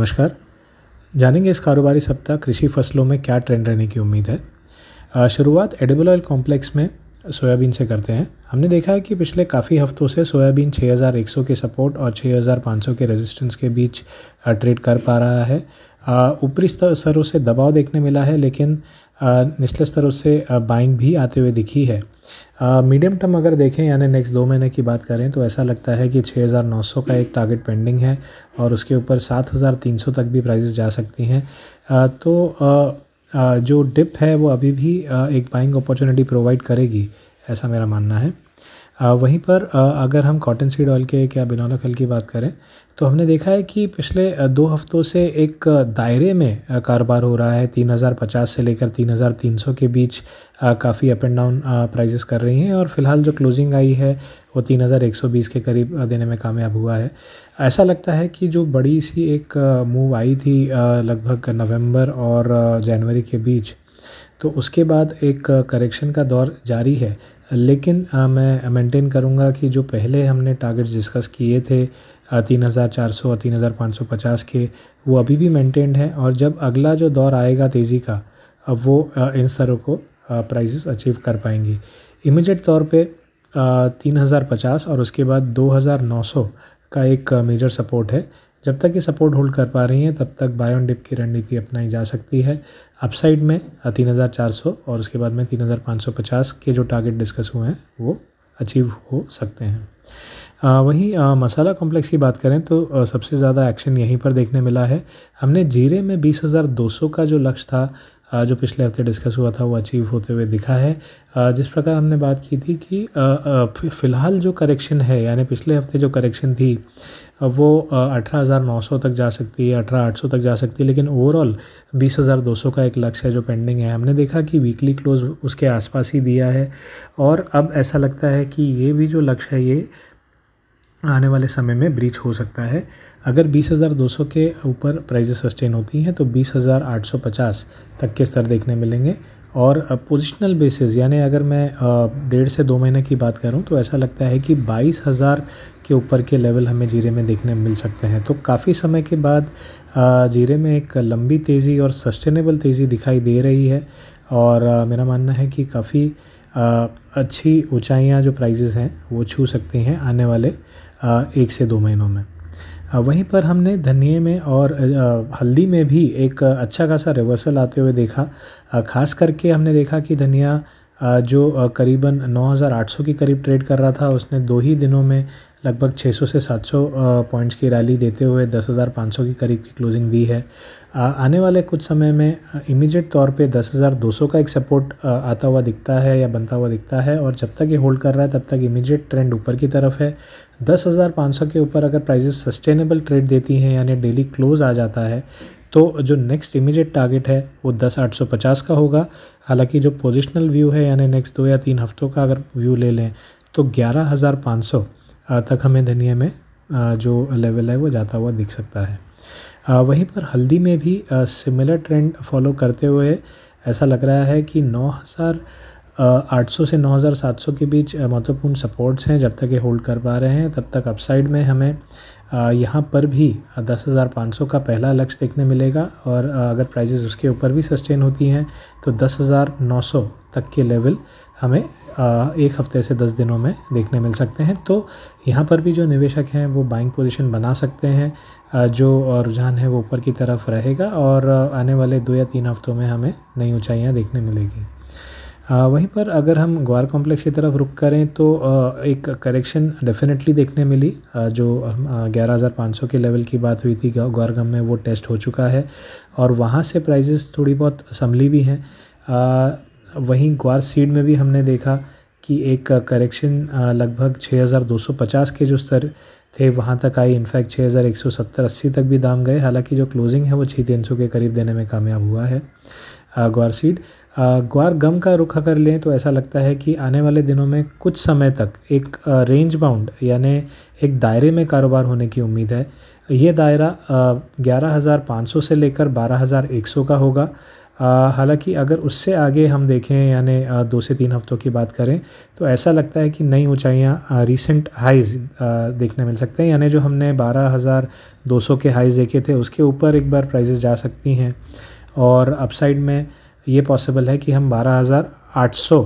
नमस्कार जानेंगे इस कारोबारी सप्ताह कृषि फसलों में क्या ट्रेंड रहने की उम्मीद है शुरुआत एडिबल ऑयल कॉम्प्लेक्स में सोयाबीन से करते हैं हमने देखा है कि पिछले काफ़ी हफ्तों से सोयाबीन 6100 के सपोर्ट और 6500 के रेजिस्टेंस के बीच ट्रेड कर पा रहा है ऊपरी स्तरों से दबाव देखने मिला है लेकिन निचले स्तरों से बाइंग भी आते हुए दिखी है मीडियम टर्म अगर देखें यानी नेक्स्ट दो महीने की बात करें तो ऐसा लगता है कि 6,900 का एक टारगेट पेंडिंग है और उसके ऊपर 7,300 तक भी प्राइसेस जा सकती हैं तो जो डिप है वो अभी भी एक बाइंग अपॉर्चुनिटी प्रोवाइड करेगी ऐसा मेरा मानना है वहीं पर अगर हम कॉटन सीड ऑयल के क्या बिनौला खल की बात करें तो हमने देखा है कि पिछले दो हफ्तों से एक दायरे में कारोबार हो रहा है तीन हज़ार पचास से लेकर तीन हज़ार तीन सौ के बीच काफ़ी अप एंड डाउन प्राइजेस कर रही हैं और फिलहाल जो क्लोजिंग आई है वो तीन हज़ार एक सौ बीस के करीब देने में कामयाब हुआ है ऐसा लगता है कि जो बड़ी सी एक मूव आई थी लगभग नवंबर और जनवरी के बीच तो उसके बाद एक करेक्शन का दौर जारी है लेकिन मैं मेंटेन करूँगा कि जो पहले हमने टारगेट्स डिस्कस किए थे तीन हज़ार चार सौ तीन हज़ार पाँच सौ पचास के वो अभी भी मेंटेन्ड हैं और जब अगला जो दौर आएगा तेज़ी का अब वो इन स्तरों को प्राइजेस अचीव कर पाएंगी इमिजिएट तौर पे तीन हज़ार पचास और उसके बाद दो हज़ार नौ सौ का एक मेजर सपोर्ट है जब तक ये सपोर्ट होल्ड कर पा रही हैं तब तक बाय ऑन डिप की रणनीति अपनाई जा सकती है अपसाइड में तीन हज़ार चार सौ और उसके बाद में तीन हज़ार पाँच सौ पचास के जो टारगेट डिस्कस हुए हैं वो अचीव हो सकते हैं आ, वहीं आ, मसाला कॉम्प्लेक्स की बात करें तो आ, सबसे ज़्यादा एक्शन यहीं पर देखने मिला है हमने जीरे में बीस हज़ार दो सौ का जो लक्ष्य था जो पिछले हफ्ते डिस्कस हुआ था वो अचीव होते हुए दिखा है जिस प्रकार हमने बात की थी कि फ़िलहाल जो करेक्शन है यानी पिछले हफ्ते जो करेक्शन थी वो 18,900 तक जा सकती है 18,800 तक जा सकती है लेकिन ओवरऑल 20,200 का एक लक्ष्य है जो पेंडिंग है हमने देखा कि वीकली क्लोज उसके आसपास ही दिया है और अब ऐसा लगता है कि ये भी जो लक्ष्य है ये आने वाले समय में ब्रीच हो सकता है अगर 20,200 के ऊपर प्राइजेस सस्टेन होती हैं तो 20,850 तक के स्तर देखने मिलेंगे और पोजिशनल बेसिस यानी अगर मैं डेढ़ से दो महीने की बात करूं तो ऐसा लगता है कि 22,000 के ऊपर के लेवल हमें जीरे में देखने मिल सकते हैं तो काफ़ी समय के बाद जीरे में एक लंबी तेज़ी और सस्टेनेबल तेज़ी दिखाई दे रही है और मेरा मानना है कि काफ़ी अच्छी ऊंचाइयां जो प्राइजेज़ हैं वो छू सकती हैं आने वाले एक से दो महीनों में वहीं पर हमने धनिए में और हल्दी में भी एक अच्छा खासा रिवर्सल आते हुए देखा खास करके हमने देखा कि धनिया जो करीबन 9800 के करीब ट्रेड कर रहा था उसने दो ही दिनों में लगभग 600 से 700 पॉइंट्स की रैली देते हुए 10,500 के करीब की क्लोजिंग दी है आने वाले कुछ समय में इमीडिएट तौर पे 10,200 का एक सपोर्ट आता हुआ दिखता है या बनता हुआ दिखता है और जब तक ये होल्ड कर रहा है तब तक इमीडिएट ट्रेंड ऊपर की तरफ है 10,500 के ऊपर अगर प्राइजेस सस्टेनेबल ट्रेड देती हैं यानी डेली क्लोज आ जाता है तो जो नेक्स्ट इमीडिएट टारगेट है वो दस आठ सौ पचास का होगा हालांकि जो पोजिशनल व्यू है यानी नेक्स्ट दो या तीन हफ्तों का अगर व्यू ले लें तो ग्यारह हज़ार पाँच सौ तक हमें धनिया में जो लेवल है वो जाता हुआ दिख सकता है वहीं पर हल्दी में भी सिमिलर ट्रेंड फॉलो करते हुए ऐसा लग रहा है कि नौ हज़ार 800 से 9700 के बीच महत्वपूर्ण सपोर्ट्स हैं जब तक ये होल्ड कर पा रहे हैं तब तक अपसाइड में हमें यहाँ पर भी 10,500 का पहला लक्ष्य देखने मिलेगा और अगर प्राइजेज़ उसके ऊपर भी सस्टेन होती हैं तो 10,900 तक के लेवल हमें एक हफ्ते से दस दिनों में देखने मिल सकते हैं तो यहाँ पर भी जो निवेशक हैं वो बाइंग पोजीशन बना सकते हैं जो रुझान है वो ऊपर की तरफ रहेगा और आने वाले दो या तीन हफ्तों में हमें नई ऊँचाइयाँ देखने मिलेगी वहीं पर अगर हम ग्वार कॉम्प्लेक्स की तरफ रुक करें तो एक करेक्शन डेफिनेटली देखने मिली जो ग्यारह हज़ार पाँच सौ के लेवल की बात हुई थी ग्वारगम में वो टेस्ट हो चुका है और वहाँ से प्राइजेस थोड़ी बहुत संभली भी हैं वहीं ग्वार सीड में भी हमने देखा कि एक करेक्शन लगभग 6,250 के जो स्तर थे वहाँ तक आई इनफैक्ट 6170 हज़ार तक भी दाम गए हालांकि जो क्लोजिंग है वो 6,300 के करीब देने में कामयाब हुआ है ग्वार सीड ग्वार गम का रुख कर लें तो ऐसा लगता है कि आने वाले दिनों में कुछ समय तक एक रेंज बाउंड यानी एक दायरे में कारोबार होने की उम्मीद है ये दायरा ग्यारह हज़ार पाँच सौ से लेकर बारह हज़ार एक सौ का होगा हालांकि अगर उससे आगे हम देखें यानी दो से तीन हफ्तों की बात करें तो ऐसा लगता है कि नई ऊंचाइयां रीसेंट हाइज देखने मिल सकते हैं यानी जो हमने 12,200 के हाइज देखे थे उसके ऊपर एक बार प्राइजेस जा सकती हैं और अपसाइड में ये पॉसिबल है कि हम 12,800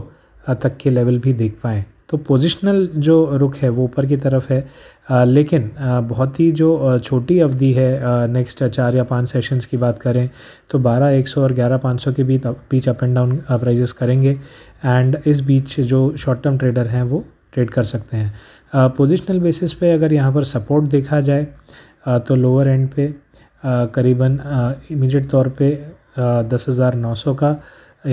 तक के लेवल भी देख पाएँ तो पोजिशनल जो रुख है वो ऊपर की तरफ है आ, लेकिन आ, बहुत ही जो छोटी अवधि है नेक्स्ट चार या पाँच सेशंस की बात करें तो बारह एक सौ और ग्यारह पाँच सौ के बीच बीच अप एंड डाउन प्राइजेस करेंगे एंड इस बीच जो शॉर्ट टर्म ट्रेडर हैं वो ट्रेड कर सकते हैं पोजिशनल बेसिस पे अगर यहाँ पर सपोर्ट देखा जाए आ, तो लोअर एंड पे करीबन इमीडिएट तौर पे दस हज़ार नौ सौ का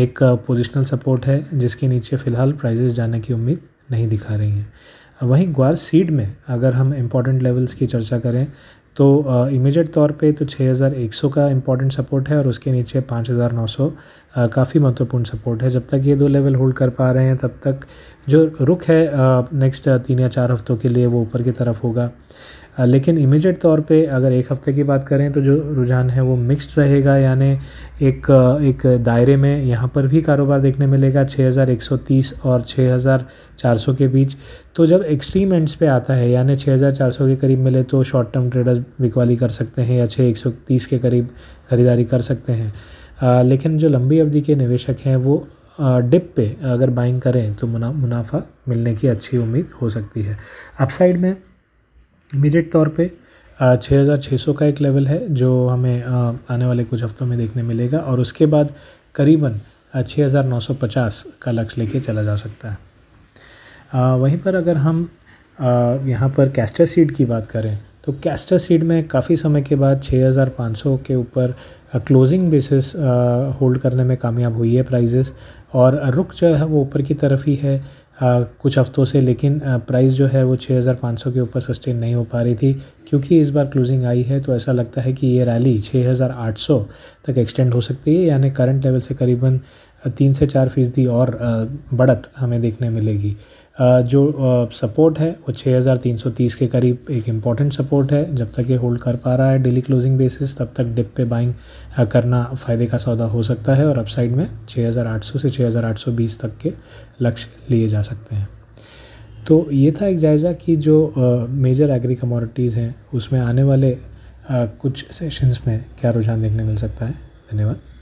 एक पोजिशनल सपोर्ट है जिसके नीचे फ़िलहाल प्राइजेस जाने की उम्मीद नहीं दिखा रही हैं वहीं ग्वार सीड में अगर हम इम्पॉर्टेंट लेवल्स की चर्चा करें तो इमीडिएट तौर पे तो 6100 का इम्पॉर्टेंट सपोर्ट है और उसके नीचे 5900 काफ़ी महत्वपूर्ण सपोर्ट है जब तक ये दो लेवल होल्ड कर पा रहे हैं तब तक जो रुख है नेक्स्ट तीन या चार हफ्तों के लिए वो ऊपर की तरफ होगा लेकिन इमीजिएट तौर पे अगर एक हफ्ते की बात करें तो जो रुझान है वो मिक्स्ड रहेगा यानी एक एक दायरे में यहाँ पर भी कारोबार देखने मिलेगा 6130 और 6400 के बीच तो जब एक्सट्रीम एंड्स पे आता है यानी 6400 के करीब मिले तो शॉर्ट टर्म ट्रेडर्स बिकवाली कर सकते हैं या छः के करीब खरीदारी कर सकते हैं आ, लेकिन जो लंबी अवधि के निवेशक हैं वो डिप पे अगर बाइंग करें तो मुनाफा मिलने की अच्छी उम्मीद हो सकती है अपसाइड में इमीडिएट तौर पे छः हज़ार छः सौ का एक लेवल है जो हमें आने वाले कुछ हफ्तों में देखने मिलेगा और उसके बाद करीबन छः हज़ार नौ सौ पचास का लक्ष्य लेके चला जा सकता है वहीं पर अगर हम यहाँ पर कैस्टर सीड की बात करें तो कैस्टर सीड में काफ़ी समय के बाद 6500 के ऊपर क्लोजिंग बेसिस होल्ड करने में कामयाब हुई है प्राइजेस और रुख जो है वो ऊपर की तरफ ही है कुछ हफ़्तों से लेकिन प्राइस जो है वो 6500 के ऊपर सस्टेन नहीं हो पा रही थी क्योंकि इस बार क्लोजिंग आई है तो ऐसा लगता है कि ये रैली 6800 तक एक्सटेंड हो सकती है यानी करंट लेवल से करीबन तीन से चार फीसदी और बढ़त हमें देखने मिलेगी जो सपोर्ट है वो 6330 के करीब एक इम्पॉर्टेंट सपोर्ट है जब तक ये होल्ड कर पा रहा है डेली क्लोजिंग बेसिस तब तक डिप पे बाइंग करना फ़ायदे का सौदा हो सकता है और अपसाइड में 6800 से 6820 तक के लक्ष्य लिए जा सकते हैं तो ये था एक जायज़ा कि जो मेजर एग्री कमोडिटीज़ हैं उसमें आने वाले कुछ सेशंस में क्या रुझान देखने मिल सकता है धन्यवाद